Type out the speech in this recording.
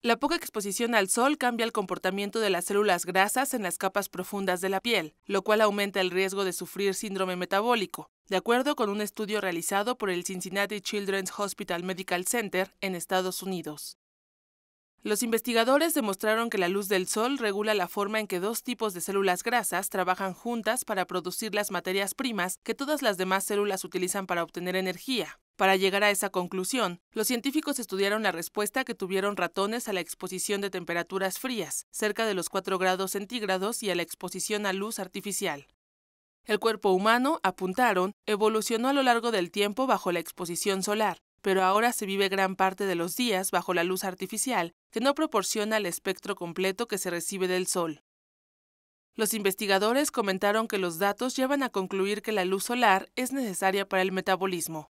La poca exposición al sol cambia el comportamiento de las células grasas en las capas profundas de la piel, lo cual aumenta el riesgo de sufrir síndrome metabólico, de acuerdo con un estudio realizado por el Cincinnati Children's Hospital Medical Center en Estados Unidos. Los investigadores demostraron que la luz del sol regula la forma en que dos tipos de células grasas trabajan juntas para producir las materias primas que todas las demás células utilizan para obtener energía. Para llegar a esa conclusión, los científicos estudiaron la respuesta que tuvieron ratones a la exposición de temperaturas frías, cerca de los 4 grados centígrados, y a la exposición a luz artificial. El cuerpo humano, apuntaron, evolucionó a lo largo del tiempo bajo la exposición solar, pero ahora se vive gran parte de los días bajo la luz artificial, que no proporciona el espectro completo que se recibe del Sol. Los investigadores comentaron que los datos llevan a concluir que la luz solar es necesaria para el metabolismo.